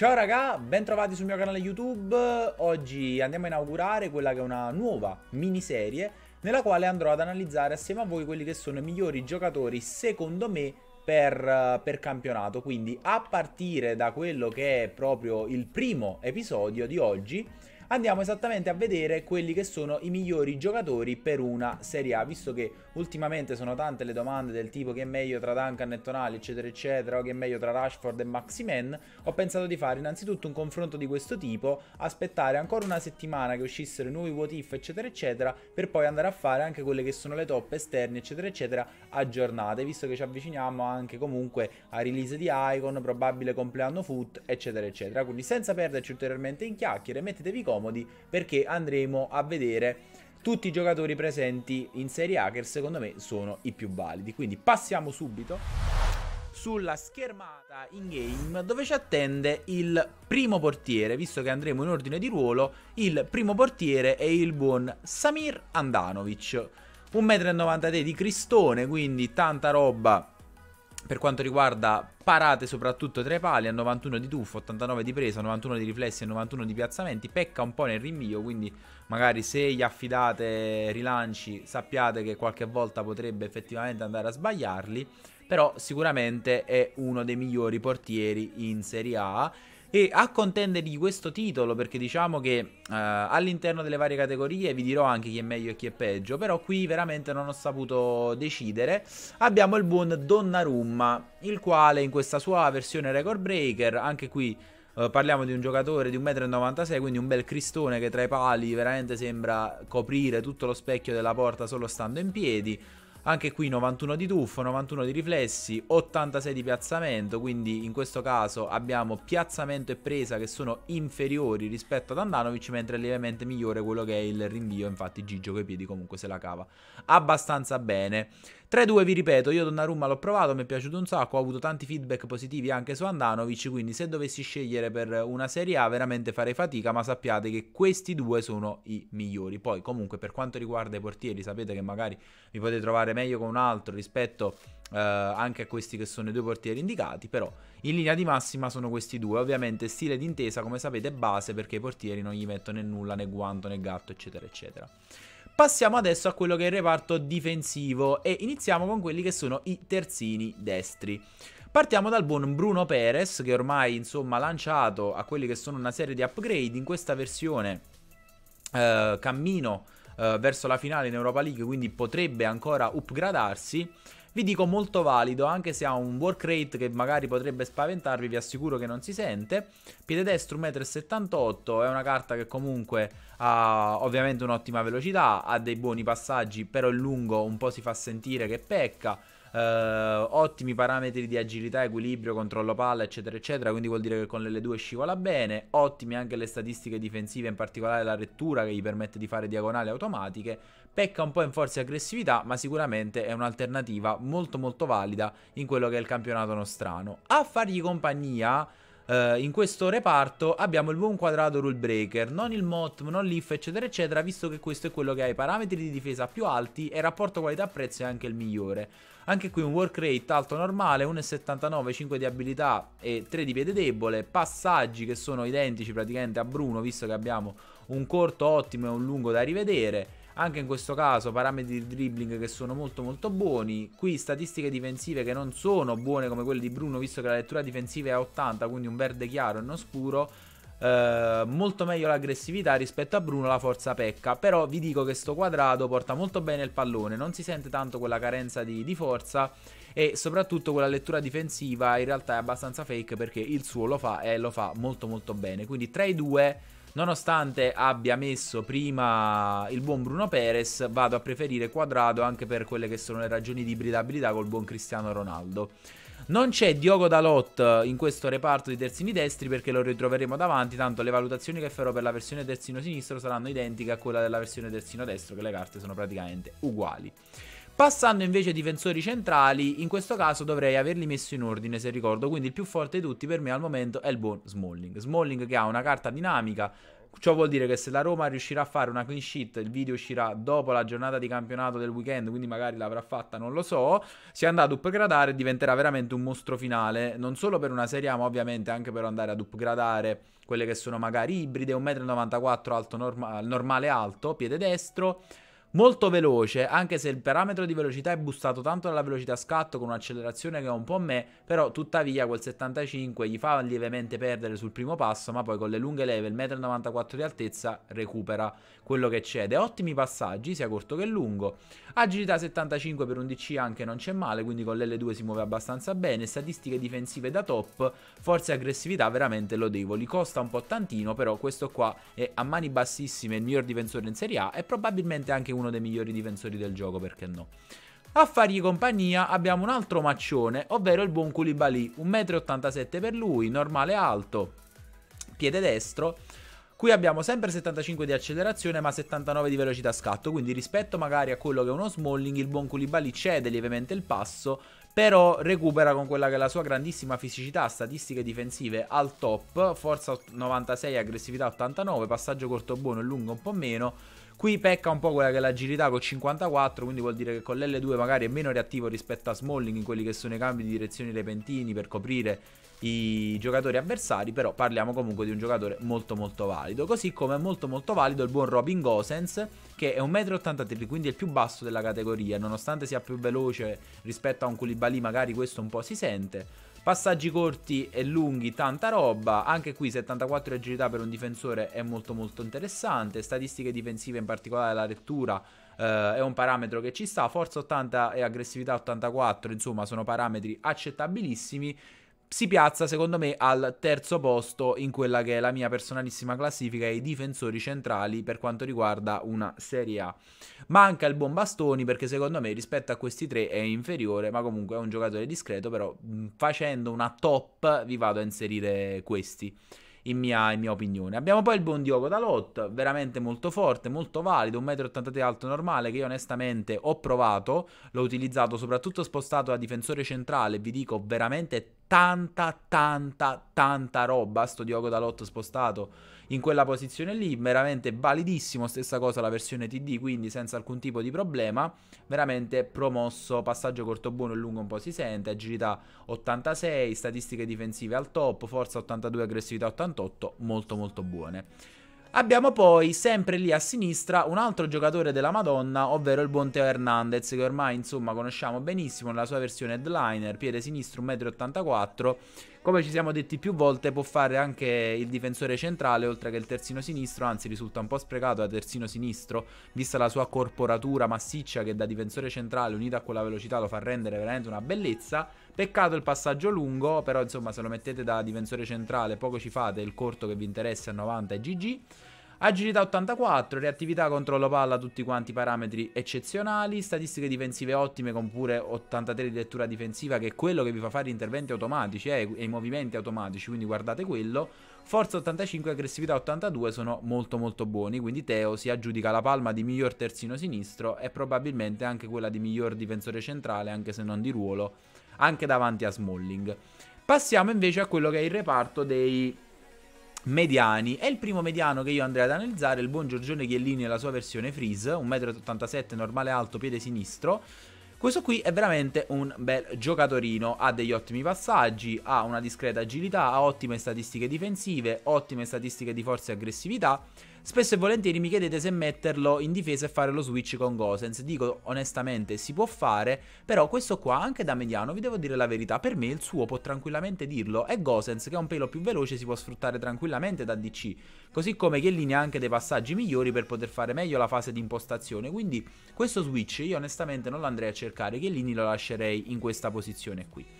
Ciao raga, bentrovati sul mio canale YouTube. Oggi andiamo a inaugurare quella che è una nuova miniserie nella quale andrò ad analizzare assieme a voi quelli che sono i migliori giocatori secondo me per, per, campionato. Quindi a partire da quello che è proprio il primo episodio di oggi andiamo esattamente a vedere quelli che sono i migliori giocatori per una Serie A, visto che ultimamente sono tante le domande del tipo che è meglio tra Duncan e Tonali, eccetera, eccetera, o che è meglio tra Rashford e Maximen, ho pensato di fare innanzitutto un confronto di questo tipo, aspettare ancora una settimana che uscissero i nuovi what if, eccetera, eccetera, per poi andare a fare anche quelle che sono le top esterne, eccetera, eccetera, aggiornate, visto che ci avviciniamo anche comunque a release di Icon, probabile compleanno foot, eccetera, eccetera. Quindi senza perderci ulteriormente in chiacchiere, mettetevi conto comodi perché andremo a vedere tutti i giocatori presenti in Serie A che secondo me sono i più validi. Quindi passiamo subito sulla schermata in game dove ci attende il primo portiere, visto che andremo in ordine di ruolo, il primo portiere è il buon Samir Andanovic. 1,93 m di cristone, quindi tanta roba per quanto riguarda parate soprattutto tre pali, a 91 di tuffo, 89 di presa, 91 di riflessi e 91 di piazzamenti, pecca un po' nel rinvio, quindi magari se gli affidate rilanci sappiate che qualche volta potrebbe effettivamente andare a sbagliarli, però sicuramente è uno dei migliori portieri in Serie A e a contendere di questo titolo, perché diciamo che eh, all'interno delle varie categorie vi dirò anche chi è meglio e chi è peggio, però qui veramente non ho saputo decidere, abbiamo il buon Donnarumma, il quale in questa sua versione record breaker, anche qui eh, parliamo di un giocatore di 1,96 m, quindi un bel cristone che tra i pali veramente sembra coprire tutto lo specchio della porta solo stando in piedi, anche qui 91 di tuffo, 91 di riflessi, 86 di piazzamento, quindi in questo caso abbiamo piazzamento e presa che sono inferiori rispetto ad Andanovic, mentre è lievemente migliore quello che è il rinvio, infatti Gigio coi piedi comunque se la cava abbastanza bene. 3-2 vi ripeto, io Donnarumma l'ho provato, mi è piaciuto un sacco, ho avuto tanti feedback positivi anche su Andanovic, quindi se dovessi scegliere per una Serie A veramente farei fatica, ma sappiate che questi due sono i migliori. Poi comunque per quanto riguarda i portieri, sapete che magari vi potete trovare meglio con un altro rispetto eh, anche a questi che sono i due portieri indicati, però in linea di massima sono questi due, ovviamente stile d'intesa come sapete è base perché i portieri non gli mettono né nulla né guanto né gatto eccetera eccetera. Passiamo adesso a quello che è il reparto difensivo e iniziamo con quelli che sono i terzini destri. Partiamo dal buon Bruno Perez che ormai insomma ha lanciato a quelli che sono una serie di upgrade in questa versione eh, cammino eh, verso la finale in Europa League quindi potrebbe ancora upgradarsi vi dico molto valido, anche se ha un work rate che magari potrebbe spaventarvi, vi assicuro che non si sente. Piede destro 1,78 m, è una carta che comunque ha ovviamente un'ottima velocità, ha dei buoni passaggi, però il lungo un po' si fa sentire che pecca eh, ottimi parametri di agilità, equilibrio, controllo palla, eccetera, eccetera. Quindi vuol dire che con l'L2 scivola bene. Ottime anche le statistiche difensive, in particolare la rettura che gli permette di fare diagonali automatiche. Pecca un po' in forza e aggressività, ma sicuramente è un'alternativa molto molto valida in quello che è il campionato nostrano. A fargli compagnia eh, in questo reparto abbiamo il buon quadrato rule breaker, non il MOTM, non l'IF, eccetera, eccetera, visto che questo è quello che ha i parametri di difesa più alti e il rapporto qualità-prezzo è anche il migliore. Anche qui un work rate alto normale, 1,79, 5 di abilità e 3 di piede debole, passaggi che sono identici praticamente a Bruno, visto che abbiamo un corto ottimo e un lungo da rivedere anche in questo caso parametri di dribbling che sono molto molto buoni. Qui statistiche difensive che non sono buone come quelle di Bruno, visto che la lettura difensiva è a 80, quindi un verde chiaro e non scuro. Eh, molto meglio l'aggressività rispetto a Bruno la forza pecca però vi dico che sto quadrato porta molto bene il pallone non si sente tanto quella carenza di, di forza e soprattutto quella lettura difensiva in realtà è abbastanza fake perché il suo lo fa e lo fa molto molto bene quindi tra i due Nonostante abbia messo prima il buon Bruno Perez, vado a preferire Quadrado anche per quelle che sono le ragioni di ibridabilità col buon Cristiano Ronaldo. Non c'è Diogo Dalot in questo reparto di terzini destri perché lo ritroveremo davanti, tanto le valutazioni che farò per la versione terzino sinistro saranno identiche a quella della versione terzino destro, che le carte sono praticamente uguali. Passando invece ai difensori centrali, in questo caso dovrei averli messi in ordine se ricordo, quindi il più forte di tutti per me al momento è il buon Smalling. Smalling che ha una carta dinamica, Ciò vuol dire che se la Roma riuscirà a fare una clean sheet, il video uscirà dopo la giornata di campionato del weekend, quindi magari l'avrà fatta, non lo so. Si andrà ad upgradare e diventerà veramente un mostro finale, non solo per una Serie A, ma ovviamente anche per andare ad upgradare quelle che sono magari ibride, 1,94 m alto norma normale alto, piede destro molto veloce, anche se il parametro di velocità è bustato tanto dalla velocità scatto con un'accelerazione che è un po' me, però tuttavia quel 75 gli fa lievemente perdere sul primo passo, ma poi con le lunghe leve, il 1,94 m di altezza, recupera quello che cede. Ottimi passaggi, sia corto che lungo. Agilità 75 per un DC anche non c'è male, quindi con l'L2 si muove abbastanza bene, statistiche difensive da top, forze e aggressività veramente lodevoli. Costa un po' tantino, però questo qua è a mani bassissime il miglior difensore in Serie A e probabilmente anche un uno dei migliori difensori del gioco, perché no? A fargli compagnia abbiamo un altro maccione, ovvero il buon Koulibaly, 1,87m per lui, normale alto, piede destro. Qui abbiamo sempre 75 di accelerazione ma 79 di velocità scatto, quindi rispetto magari a quello che è uno Smalling, il buon Koulibaly cede lievemente il passo, però recupera con quella che è la sua grandissima fisicità, statistiche difensive al top, forza 96, aggressività 89, passaggio corto buono e lungo un po' meno, Qui pecca un po' quella che è l'agilità con 54, quindi vuol dire che con l'L2 magari è meno reattivo rispetto a Smalling in quelli che sono i cambi di direzione repentini per coprire i giocatori avversari, però parliamo comunque di un giocatore molto molto valido, così come è molto molto valido il buon Robin Gosens che è 1,83m, quindi è il più basso della categoria, nonostante sia più veloce rispetto a un Koulibaly magari questo un po' si sente. Passaggi corti e lunghi, tanta roba. Anche qui 74 agilità per un difensore è molto molto interessante. Statistiche difensive, in particolare la lettura, Uh, è un parametro che ci sta, forza 80 e aggressività 84, insomma sono parametri accettabilissimi si piazza secondo me al terzo posto in quella che è la mia personalissima classifica e i difensori centrali per quanto riguarda una Serie A. Manca il buon Bastoni perché secondo me rispetto a questi tre è inferiore, ma comunque è un giocatore discreto, però facendo una top vi vado a inserire questi. In mia, in mia, opinione. Abbiamo poi il buon Diogo Dalot, veramente molto forte, molto valido, 1,80 m di alto normale che io onestamente ho provato, l'ho utilizzato soprattutto spostato a difensore centrale, vi dico veramente tanta, tanta, tanta roba. Sto Diogo Dalotto spostato in quella posizione lì, veramente validissimo. Stessa cosa la versione TD, quindi senza alcun tipo di problema. Veramente promosso. Passaggio corto buono e lungo un po' si sente. Agilità 86, statistiche difensive al top, forza 82, aggressività 88. Molto, molto buone. Abbiamo poi sempre lì a sinistra un altro giocatore della Madonna, ovvero il buon Teo Hernandez, che ormai insomma conosciamo benissimo nella sua versione headliner, piede sinistro 1,84 m. Come ci siamo detti più volte, può fare anche il difensore centrale oltre che il terzino sinistro, anzi risulta un po' sprecato da terzino sinistro, vista la sua corporatura massiccia che da difensore centrale unita a quella velocità lo fa rendere veramente una bellezza. Peccato il passaggio lungo, però insomma se lo mettete da difensore centrale poco ci fate, il corto che vi interessa è 90 e GG. Agilità 84, reattività, controllo palla, tutti quanti parametri eccezionali, statistiche difensive ottime con pure 83 di lettura difensiva che è quello che vi fa fare interventi automatici eh, e i movimenti automatici, quindi guardate quello. Forza 85 e aggressività 82 sono molto molto buoni, quindi Teo si aggiudica la palma di miglior terzino sinistro e probabilmente anche quella di miglior difensore centrale, anche se non di ruolo anche davanti a Smalling. Passiamo invece a quello che è il reparto dei mediani. È il primo mediano che io andrei ad analizzare, il buon Giorgione Chiellini nella sua versione freeze, 1,87m, normale alto, piede sinistro. Questo qui è veramente un bel giocatorino, ha degli ottimi passaggi, ha una discreta agilità, ha ottime statistiche difensive, ottime statistiche di forza e aggressività. Spesso e volentieri mi chiedete se metterlo in difesa e fare lo switch con Gosens. Dico onestamente si può fare, però questo qua anche da mediano, vi devo dire la verità, per me il suo può tranquillamente dirlo è Gosens che è un pelo più veloce si può sfruttare tranquillamente da DC, così come Chiellini ha anche dei passaggi migliori per poter fare meglio la fase di impostazione, quindi questo switch io onestamente non lo andrei a cercare, Chiellini lo lascerei in questa posizione qui.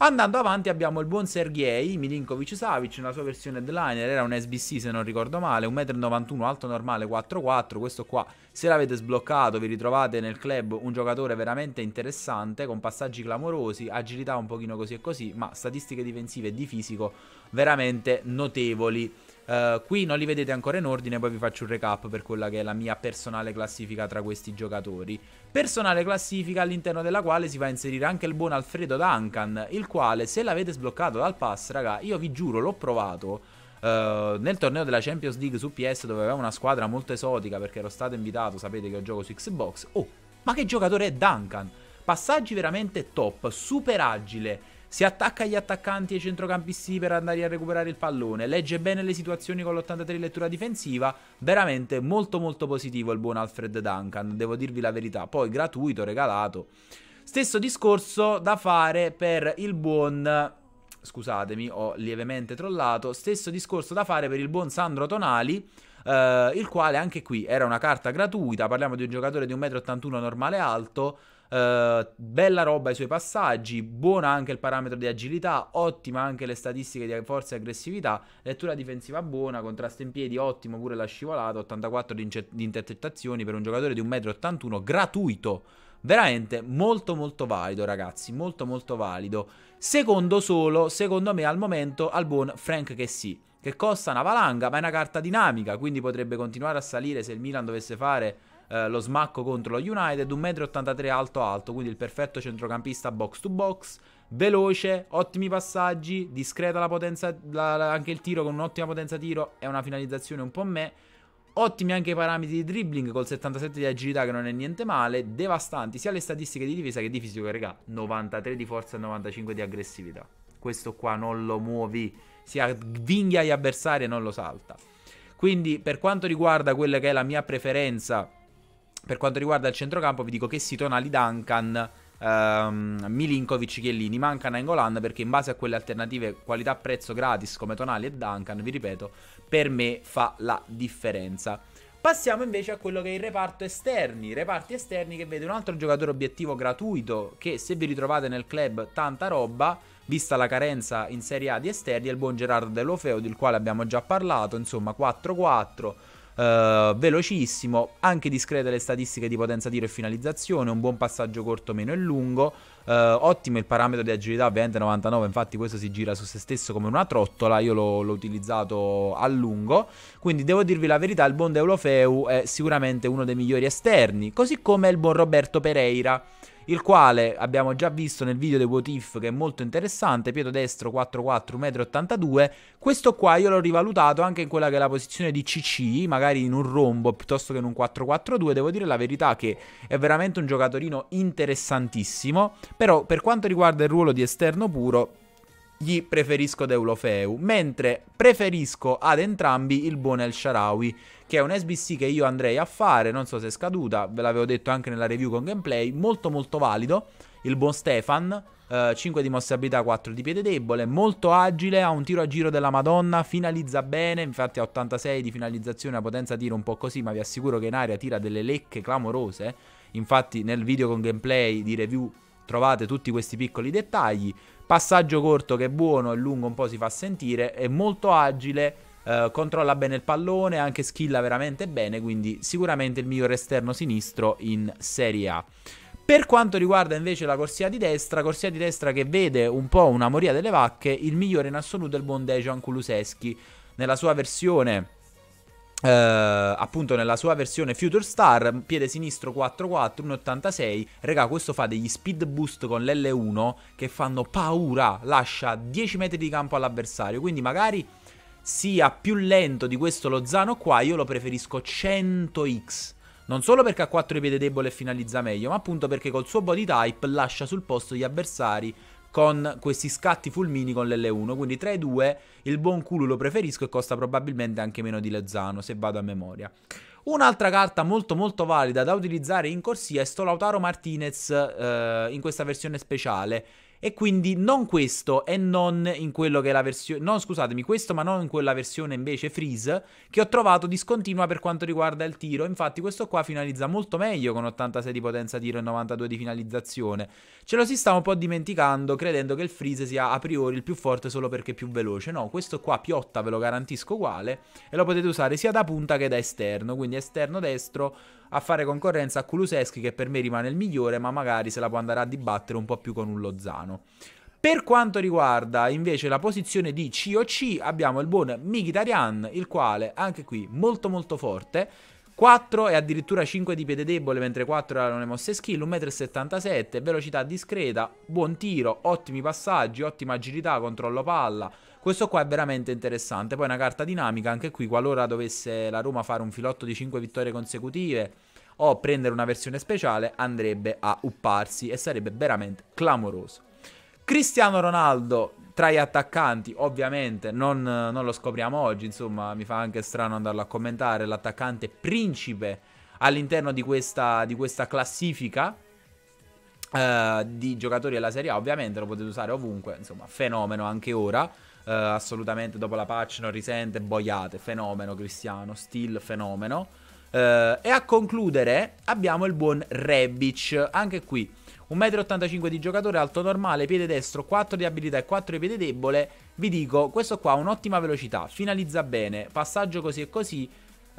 Andando avanti abbiamo il buon Sergei Milinkovic Savic, nella sua versione headliner, era un SBC se non ricordo male, 1,91m alto normale 4-4, questo qua se l'avete sbloccato vi ritrovate nel club un giocatore veramente interessante con passaggi clamorosi, agilità un pochino così e così, ma statistiche difensive e di fisico veramente notevoli. Eh, qui non li vedete ancora in ordine, poi vi faccio un recap per quella che è la mia personale classifica tra questi giocatori. Personale classifica all'interno della quale si va a inserire anche il buon Alfredo Duncan, il quale se l'avete sbloccato dal pass, raga, io vi giuro l'ho provato. Uh, nel torneo della Champions League su PS dove avevo una squadra molto esotica perché ero stato invitato, sapete che io gioco su Xbox. Oh, ma che giocatore è Duncan? Passaggi veramente top, super agile, si attacca agli attaccanti e ai centrocampisti per andare a recuperare il pallone. Legge bene le situazioni con l'83 lettura difensiva. Veramente molto molto positivo il buon Alfred Duncan, devo dirvi la verità. Poi gratuito, regalato. Stesso discorso da fare per il buon... Scusatemi, ho lievemente trollato. Stesso discorso da fare per il buon Sandro Tonali. Eh, il quale anche qui era una carta gratuita. Parliamo di un giocatore di 1,81 m normale alto eh, bella roba i suoi passaggi, buona anche il parametro di agilità, ottima anche le statistiche di forza e aggressività, lettura difensiva buona, contrasto in piedi ottimo pure la scivolata, 84 di, ince- di intercettazioni per un giocatore di 1,81 m, gratuito veramente molto molto valido ragazzi, molto molto valido. Secondo solo, secondo me al momento, al buon Frank che sì, che costa una valanga ma è una carta dinamica, quindi potrebbe continuare a salire se il Milan dovesse fare eh, lo smacco contro lo United, 1,83 m alto alto, quindi il perfetto centrocampista box to box, veloce, ottimi passaggi, discreta la potenza, la, la, anche il tiro con un'ottima potenza tiro è una finalizzazione un po' me. Ottimi anche i parametri di dribbling col 77 di agilità che non è niente male, devastanti sia le statistiche di difesa che di fisico, raga, 93 di forza e 95 di aggressività. Questo qua non lo muovi, si avvinghia agli avversari e non lo salta. Quindi per quanto riguarda quella che è la mia preferenza per quanto riguarda il centrocampo vi dico che si Tonali Duncan, ehm, Milinkovic, Chiellini, mancano a Ingolan perché in base a quelle alternative qualità-prezzo gratis come Tonali e Duncan, vi ripeto, per me fa la differenza. Passiamo invece a quello che è il reparto esterni, reparti esterni che vede un altro giocatore obiettivo gratuito che se vi ritrovate nel club tanta roba, vista la carenza in Serie A di esterni, è il buon Gerardo Delofeo del quale abbiamo già parlato, insomma 4-4 eh, velocissimo, anche discrete le statistiche di potenza tiro e finalizzazione, un buon passaggio corto meno e lungo, eh, ottimo il parametro di agilità, ovviamente 99, infatti questo si gira su se stesso come una trottola, io l'ho, l'ho utilizzato a lungo, quindi devo dirvi la verità, il buon Deulofeu è sicuramente uno dei migliori esterni, così come il buon Roberto Pereira il quale abbiamo già visto nel video dei What If che è molto interessante, piede destro 4-4, 1,82 m, questo qua io l'ho rivalutato anche in quella che è la posizione di CC, magari in un rombo piuttosto che in un 4-4-2, devo dire la verità che è veramente un giocatorino interessantissimo, però per quanto riguarda il ruolo di esterno puro gli preferisco Deulofeu, mentre preferisco ad entrambi il buon El Sharawi, che è un SBC che io andrei a fare, non so se è scaduta, ve l'avevo detto anche nella review con gameplay, molto molto valido, il buon Stefan, eh, 5 di mossa abilità, 4 di piede debole, molto agile, ha un tiro a giro della Madonna, finalizza bene, infatti ha 86 di finalizzazione, a potenza tiro un po' così, ma vi assicuro che in aria tira delle lecche clamorose, eh. infatti nel video con gameplay di review trovate tutti questi piccoli dettagli, passaggio corto che è buono e lungo un po' si fa sentire, è molto agile, eh, controlla bene il pallone, anche skilla veramente bene, quindi sicuramente il miglior esterno sinistro in Serie A. Per quanto riguarda invece la corsia di destra, corsia di destra che vede un po' una moria delle vacche, il migliore in assoluto è il buon Dejan Kuluseschi. Nella sua versione Uh, appunto nella sua versione Future Star, piede sinistro 4-4, 1-86 Regà, questo fa degli speed boost con l'L1 che fanno paura, lascia 10 metri di campo all'avversario. Quindi magari sia più lento di questo Lozano qua, io lo preferisco 100x. Non solo perché ha 4 piede debole e finalizza meglio, ma appunto perché col suo body type lascia sul posto gli avversari con questi scatti fulmini con l'L1. Quindi tra i due il buon culo lo preferisco e costa probabilmente anche meno di Lezzano, se vado a memoria. Un'altra carta molto molto valida da utilizzare in corsia è sto Lautaro Martinez eh, in questa versione speciale e quindi non questo e non in quello che è la versione... No, scusatemi, questo ma non in quella versione invece freeze che ho trovato discontinua per quanto riguarda il tiro. Infatti questo qua finalizza molto meglio con 86 di potenza tiro e 92 di finalizzazione. Ce lo si sta un po' dimenticando credendo che il freeze sia a priori il più forte solo perché più veloce. No, questo qua piotta ve lo garantisco uguale e lo potete usare sia da punta che da esterno. Quindi esterno destro a fare concorrenza a Kuluseschi che per me rimane il migliore, ma magari se la può andare a dibattere un po' più con un Lozano. Per quanto riguarda invece la posizione di COC abbiamo il buon Mkhitaryan, il quale anche qui molto molto forte, 4 e addirittura 5 di piede debole, mentre 4 erano le mosse skill, 1,77 m, velocità discreta, buon tiro, ottimi passaggi, ottima agilità, controllo palla. Questo qua è veramente interessante, poi una carta dinamica, anche qui qualora dovesse la Roma fare un filotto di 5 vittorie consecutive o prendere una versione speciale andrebbe a upparsi e sarebbe veramente clamoroso. Cristiano Ronaldo tra gli attaccanti, ovviamente non, non, lo scopriamo oggi, insomma mi fa anche strano andarlo a commentare, l'attaccante principe all'interno di questa, di questa classifica eh, di giocatori della Serie A, ovviamente lo potete usare ovunque, insomma fenomeno anche ora. Eh, assolutamente dopo la patch non risente, boiate, fenomeno Cristiano, still fenomeno. Uh, e a concludere abbiamo il buon Rebic, anche qui 1,85 m di giocatore, alto normale, piede destro, 4 di abilità e 4 di piede debole. Vi dico, questo qua ha un'ottima velocità, finalizza bene, passaggio così e così,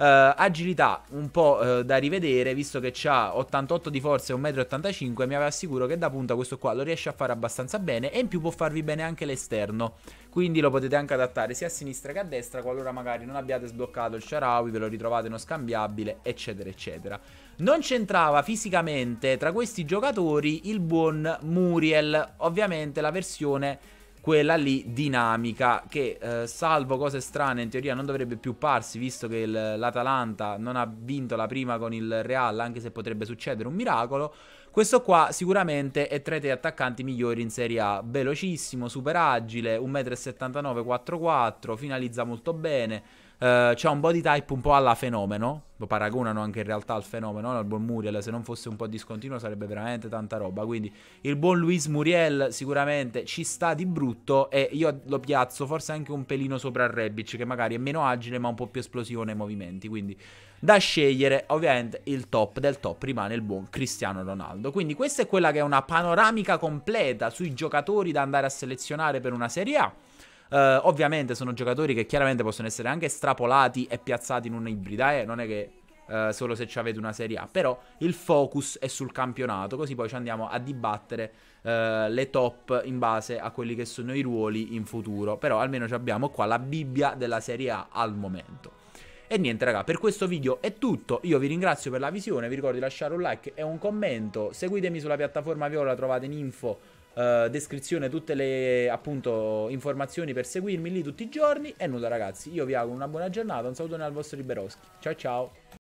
eh, agilità un po' eh, da rivedere, visto che ha 88 di forza e 1,85 m, mi assicuro che da punta questo qua lo riesce a fare abbastanza bene e in più può farvi bene anche l'esterno. Quindi lo potete anche adattare sia a sinistra che a destra, qualora magari non abbiate sbloccato il Sharawi, ve lo ritrovate uno scambiabile, eccetera, eccetera. Non c'entrava fisicamente tra questi giocatori il buon Muriel, ovviamente la versione quella lì dinamica che eh, salvo cose strane in teoria non dovrebbe più parsi visto che il, l'Atalanta non ha vinto la prima con il Real anche se potrebbe succedere un miracolo questo qua sicuramente è tra i tre attaccanti migliori in Serie A velocissimo, super agile 1,79 m 4-4 finalizza molto bene eh, c'è un body type un po' alla fenomeno. Lo paragonano anche in realtà al fenomeno, al buon Muriel. Se non fosse un po' discontinuo sarebbe veramente tanta roba. Quindi il buon Luis Muriel sicuramente ci sta di brutto. E io lo piazzo forse anche un pelino sopra il Rebic, che magari è meno agile ma un po' più esplosivo nei movimenti. Quindi da scegliere, ovviamente il top del top rimane il buon Cristiano Ronaldo. Quindi questa è quella che è una panoramica completa sui giocatori da andare a selezionare per una Serie A. Uh, ovviamente sono giocatori che chiaramente possono essere anche estrapolati e piazzati in un'ibrida, eh? non è che uh, solo se avete una Serie A, però il focus è sul campionato, così poi ci andiamo a dibattere uh, le top in base a quelli che sono i ruoli in futuro, però almeno abbiamo qua la Bibbia della Serie A al momento. E niente raga, per questo video è tutto, io vi ringrazio per la visione, vi ricordo di lasciare un like e un commento, seguitemi sulla piattaforma Viola, trovate in info eh, descrizione tutte le appunto informazioni per seguirmi lì tutti i giorni. E nulla ragazzi, io vi auguro una buona giornata, un saluto dal vostro Liberoschi. Ciao ciao.